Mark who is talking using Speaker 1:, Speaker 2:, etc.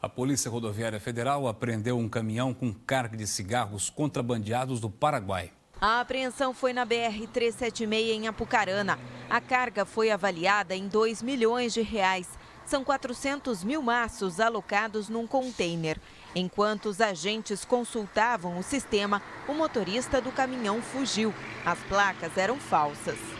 Speaker 1: A Polícia Rodoviária Federal apreendeu um caminhão com carga de cigarros contrabandeados do Paraguai.
Speaker 2: A apreensão foi na BR-376 em Apucarana. A carga foi avaliada em 2 milhões de reais. São 400 mil maços alocados num container. Enquanto os agentes consultavam o sistema, o motorista do caminhão fugiu. As placas eram falsas.